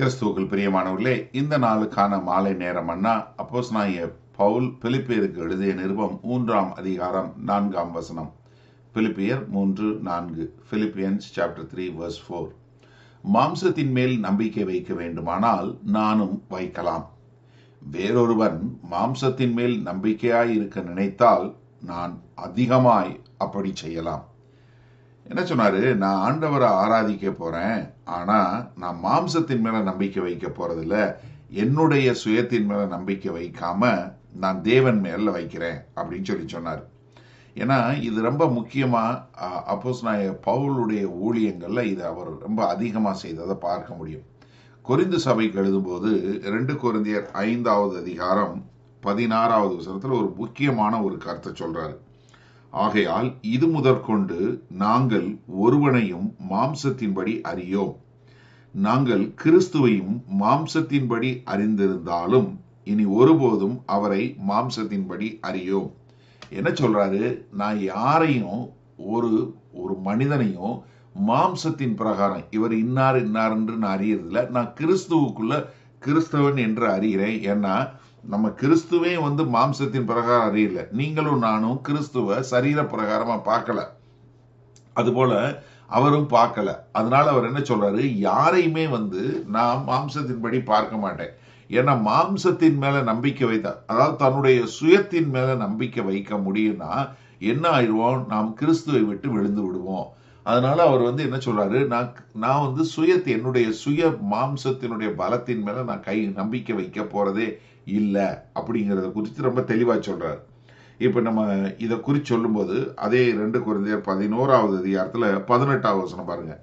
கிறிஸ்துவுக்குள் பிரியமானவர்களே இந்த நாளுக்கான மாலை நேரம் அண்ணா அப்போஸ் நாய பவுல் பிலிப்பியருக்கு எழுதிய நிருபம் மூன்றாம் அதிகாரம் நான்காம் வசனம் பிலிப்பியர் மூன்று நான்கு Philippians chapter three verse four மாம்சத்தின் மேல் நம்பிக்கை வைக்க வேண்டுமானால் நானும் வைக்கலாம் வேறொருவன் மாம்சத்தின் மேல் நம்பிக்கையாய் இருக்க நினைத்தால் நான் அதிகமாய் அப்படி செய்யலாம் என்ன சொன்னாரு நான் ஆண்டவரை ஆராதிக்க போறேன் ஆனா நான் மாம்சத்தின் மேல நம்பிக்கை வைக்க போறதில்ல என்னுடைய சுயத்தின் மேல நம்பிக்கை வைக்காம நான் தேவன் மேல வைக்கிறேன் அப்படின்னு சொல்லி சொன்னார் ஏன்னா இது ரொம்ப முக்கியமா அப்போஸ் நான் பவுலுடைய ஊழியங்கள்ல இது அவர் ரொம்ப அதிகமா செய்ததை பார்க்க முடியும் கொரிந்து சபைக்கு எழுதும்போது ரெண்டு குறிந்தியர் ஐந்தாவது அதிகாரம் பதினாறாவது வருஷத்துல ஒரு முக்கியமான ஒரு கருத்தை சொல்றாரு ஆகையால் இது முதற்கொண்டு நாங்கள் ஒருவனையும் மாம்சத்தின்படி அறியோம் நாங்கள் கிறிஸ்துவையும் மாம்சத்தின்படி அறிந்திருந்தாலும் இனி ஒருபோதும் அவரை மாம்சத்தின்படி அறியோம் என்ன சொல்றாரு நான் யாரையும் ஒரு ஒரு மனிதனையும் மாம்சத்தின் பிரகாரம் இவர் இன்னார் இன்னார் என்று நான் அறியறதில்லை நான் கிறிஸ்துவுக்குள்ள கிறிஸ்தவன் என்று அறிகிறேன் ஏன்னா நம்ம கிறிஸ்துவே வந்து மாம்சத்தின் பிரகாரம் அறியல நீங்களும் நானும் கிறிஸ்துவ சரீர பிரகாரமா பார்க்கல அதுபோல அவரும் பார்க்கல அதனால அவர் என்ன சொல்றாரு யாரையுமே வந்து நான் மாம்சத்தின்படி பார்க்க மாட்டேன் ஏன்னா மாம்சத்தின் மேல நம்பிக்கை வைத்தார் அதாவது தன்னுடைய சுயத்தின் மேல நம்பிக்கை வைக்க முடியும்னா என்ன ஆயிடுவோம் நாம் கிறிஸ்துவை விட்டு விழுந்து விடுவோம் அதனால அவர் வந்து என்ன சொல்றாரு நான் நான் வந்து சுயத்தை என்னுடைய சுய மாம்சத்தினுடைய பலத்தின் மேல நான் கை நம்பிக்கை வைக்க போறதே இல்லை அப்படிங்கிறத குறித்து ரொம்ப தெளிவாக சொல்கிறார் இப்போ நம்ம இதை குறித்து சொல்லும்போது அதே ரெண்டு குறைந்தர் பதினோராவது அதிகாரத்தில் பதினெட்டாவது வசனம் பாருங்கள்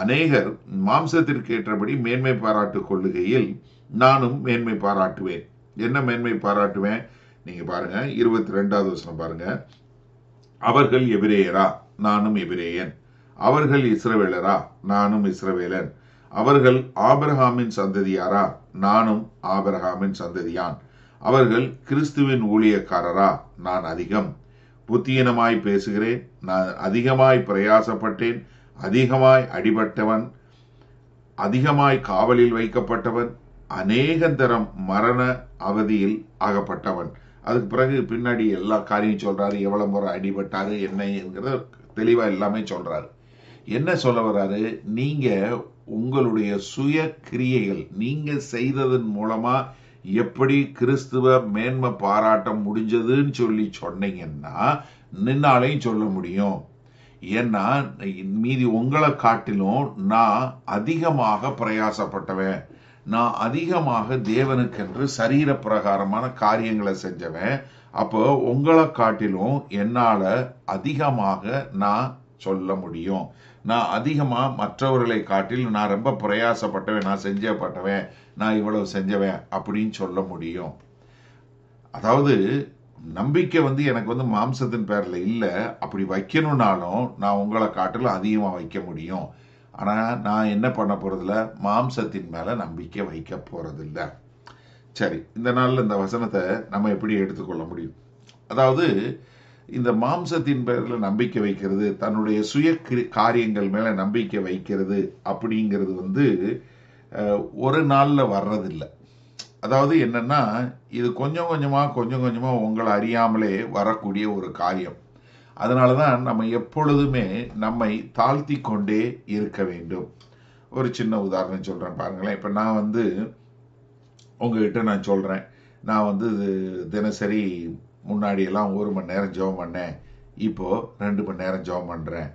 அநேகர் மாம்சத்திற்கு ஏற்றபடி மேன்மை பாராட்டு கொள்ளுகையில் நானும் மேன்மை பாராட்டுவேன் என்ன மேன்மை பாராட்டுவேன் நீங்கள் பாருங்கள் இருபத்தி ரெண்டாவது வசனம் பாருங்கள் அவர்கள் எபிரேயரா நானும் எபிரேயன் அவர்கள் இஸ்ரவேலரா நானும் இஸ்ரவேலன் அவர்கள் ஆபரஹாமின் சந்ததியாரா நானும் ஆபிரஹாமின் சந்ததியான் அவர்கள் கிறிஸ்துவின் ஊழியக்காரரா நான் அதிகம் புத்தியினமாய் பேசுகிறேன் நான் அதிகமாய் பிரயாசப்பட்டேன் அதிகமாய் அடிபட்டவன் அதிகமாய் காவலில் வைக்கப்பட்டவன் அநேக தரம் மரண அவதியில் ஆகப்பட்டவன் அதுக்கு பிறகு பின்னாடி எல்லா காரியம் சொல்றாரு எவ்வளவு முறை அடிபட்டாரு என்கிறத தெளிவா எல்லாமே சொல்றாரு என்ன சொல்ல வராது நீங்கள் உங்களுடைய சுய கிரியைகள் நீங்கள் செய்ததன் மூலமாக எப்படி கிறிஸ்துவ மேன்மை பாராட்ட முடிஞ்சதுன்னு சொல்லி சொன்னீங்கன்னா நின்னாலையும் சொல்ல முடியும் ஏன்னா மீதி உங்களை காட்டிலும் நான் அதிகமாக பிரயாசப்பட்டவன் நான் அதிகமாக தேவனுக்கென்று சரீர பிரகாரமான காரியங்களை செஞ்சவன் அப்போ உங்களை காட்டிலும் என்னால் அதிகமாக நான் சொல்ல முடியும் நான் அதிகமாக மற்றவர்களை காட்டில் நான் ரொம்ப பிரயாசப்பட்டவன் நான் செஞ்சப்பட்டவன் நான் இவ்வளவு செஞ்சவன் அப்படின்னு சொல்ல முடியும் அதாவது நம்பிக்கை வந்து எனக்கு வந்து மாம்சத்தின் பேரில் இல்லை அப்படி வைக்கணும்னாலும் நான் உங்களை காட்டில் அதிகமாக வைக்க முடியும் ஆனால் நான் என்ன பண்ண போகிறதில்ல மாம்சத்தின் மேலே நம்பிக்கை வைக்க போகிறதில்ல சரி இந்த நாளில் இந்த வசனத்தை நம்ம எப்படி எடுத்துக்கொள்ள முடியும் அதாவது இந்த மாம்சத்தின் பேரில் நம்பிக்கை வைக்கிறது தன்னுடைய சுய காரியங்கள் மேலே நம்பிக்கை வைக்கிறது அப்படிங்கிறது வந்து ஒரு நாளில் வர்றதில்லை அதாவது என்னென்னா இது கொஞ்சம் கொஞ்சமாக கொஞ்சம் கொஞ்சமாக உங்களை அறியாமலே வரக்கூடிய ஒரு காரியம் அதனால தான் நம்ம எப்பொழுதுமே நம்மை தாழ்த்தி கொண்டே இருக்க வேண்டும் ஒரு சின்ன உதாரணம் சொல்கிறேன் பாருங்களேன் இப்போ நான் வந்து உங்ககிட்ட நான் சொல்கிறேன் நான் வந்து தினசரி முன்னாடியெல்லாம் ஒரு மணி நேரம் ஜோம் பண்ணேன் இப்போது ரெண்டு மணி நேரம் ஜோம் பண்ணுறேன்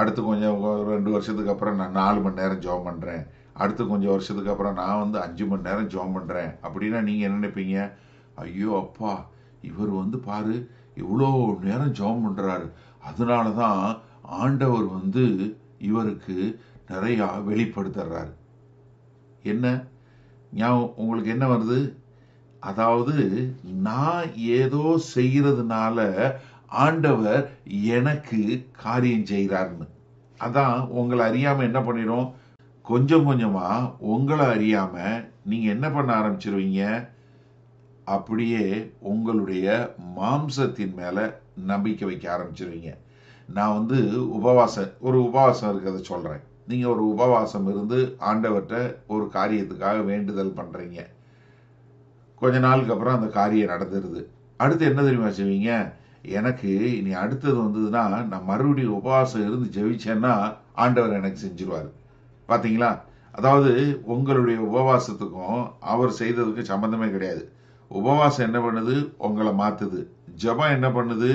அடுத்து கொஞ்சம் ரெண்டு வருஷத்துக்கு அப்புறம் நான் நாலு மணி நேரம் ஜோம் பண்ணுறேன் அடுத்து கொஞ்சம் வருஷத்துக்கு அப்புறம் நான் வந்து அஞ்சு மணி நேரம் ஜோம் பண்ணுறேன் அப்படின்னா நீங்கள் என்ன நினைப்பீங்க ஐயோ அப்பா இவர் வந்து பாரு இவ்வளோ நேரம் ஜெபம் பண்ணுறாரு அதனால தான் ஆண்டவர் வந்து இவருக்கு நிறையா வெளிப்படுத்துறாரு என்ன ஞாபகம் உங்களுக்கு என்ன வருது அதாவது நான் ஏதோ செய்கிறதுனால ஆண்டவர் எனக்கு காரியம் செய்கிறாருன்னு அதான் உங்களை அறியாமல் என்ன பண்ணிடும் கொஞ்சம் கொஞ்சமாக உங்களை அறியாமல் நீங்கள் என்ன பண்ண ஆரம்பிச்சிருவீங்க அப்படியே உங்களுடைய மாம்சத்தின் மேலே நம்பிக்கை வைக்க ஆரம்பிச்சிருவீங்க நான் வந்து உபவாசம் ஒரு உபவாசம் இருக்கிறத சொல்கிறேன் நீங்கள் ஒரு உபவாசம் இருந்து ஆண்டவர்கிட்ட ஒரு காரியத்துக்காக வேண்டுதல் பண்ணுறீங்க கொஞ்ச நாளுக்கு அப்புறம் அந்த காரியம் நடந்துடுது அடுத்து என்ன தெரியுமா செய்வீங்க எனக்கு இனி அடுத்தது வந்ததுன்னா நான் மறுபடியும் உபவாசம் இருந்து ஜெயிச்சேன்னா ஆண்டவர் எனக்கு செஞ்சிருவார் பார்த்தீங்களா அதாவது உங்களுடைய உபவாசத்துக்கும் அவர் செய்ததுக்கும் சம்மந்தமே கிடையாது உபவாசம் என்ன பண்ணுது உங்களை மாற்றுது ஜபம் என்ன பண்ணுது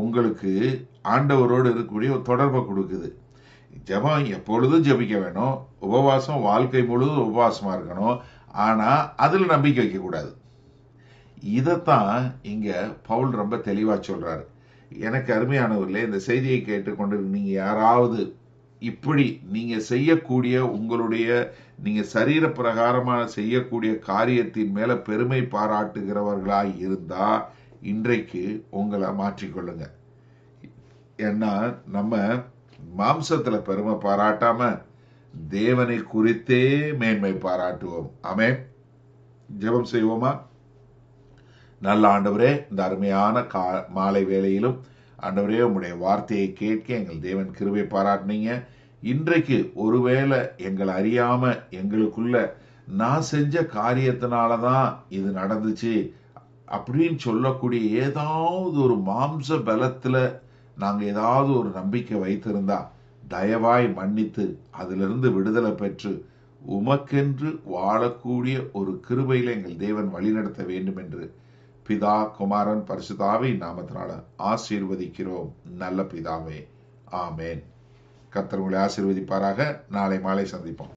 உங்களுக்கு ஆண்டவரோடு இருக்கக்கூடிய ஒரு தொடர்பை கொடுக்குது ஜபம் எப்பொழுதும் ஜபிக்க வேணும் உபவாசம் வாழ்க்கை முழுவதும் உபவாசமாக இருக்கணும் ஆனால் அதில் நம்பிக்கை வைக்கக்கூடாது இதைத்தான் இங்கே பவுல் ரொம்ப தெளிவாக சொல்கிறாரு எனக்கு அருமையானவர்களே இந்த செய்தியை கேட்டுக்கொண்டு நீங்கள் யாராவது இப்படி நீங்கள் செய்யக்கூடிய உங்களுடைய நீங்கள் சரீர பிரகாரமாக செய்யக்கூடிய காரியத்தின் மேலே பெருமை பாராட்டுகிறவர்களாக இருந்தால் இன்றைக்கு உங்களை மாற்றிக்கொள்ளுங்க ஏன்னா நம்ம மாம்சத்தில் பெருமை பாராட்டாமல் தேவனை குறித்தே மேன்மை பாராட்டுவோம் அமே ஜெபம் செய்வோமா நல்ல ஆண்டவரே இந்த அருமையான கா மாலை வேளையிலும் ஆண்டவரே உங்களுடைய வார்த்தையை கேட்க எங்கள் தேவன் கிருவை பாராட்டினீங்க இன்றைக்கு ஒருவேளை எங்களை அறியாம எங்களுக்குள்ள நான் செஞ்ச காரியத்தினால தான் இது நடந்துச்சு அப்படின்னு சொல்லக்கூடிய ஏதாவது ஒரு மாம்ச பலத்தில் நாங்கள் ஏதாவது ஒரு நம்பிக்கை வைத்திருந்தா தயவாய் மன்னித்து அதிலிருந்து விடுதலை பெற்று உமக்கென்று வாழக்கூடிய ஒரு கிருபையில் எங்கள் தேவன் வழிநடத்த வேண்டும் என்று பிதா குமாரன் பரிசுதாவை நாமத்தினால ஆசீர்வதிக்கிறோம் நல்ல பிதாவே ஆமேன் கத்தர் உங்களை ஆசீர்வதிப்பாராக நாளை மாலை சந்திப்போம்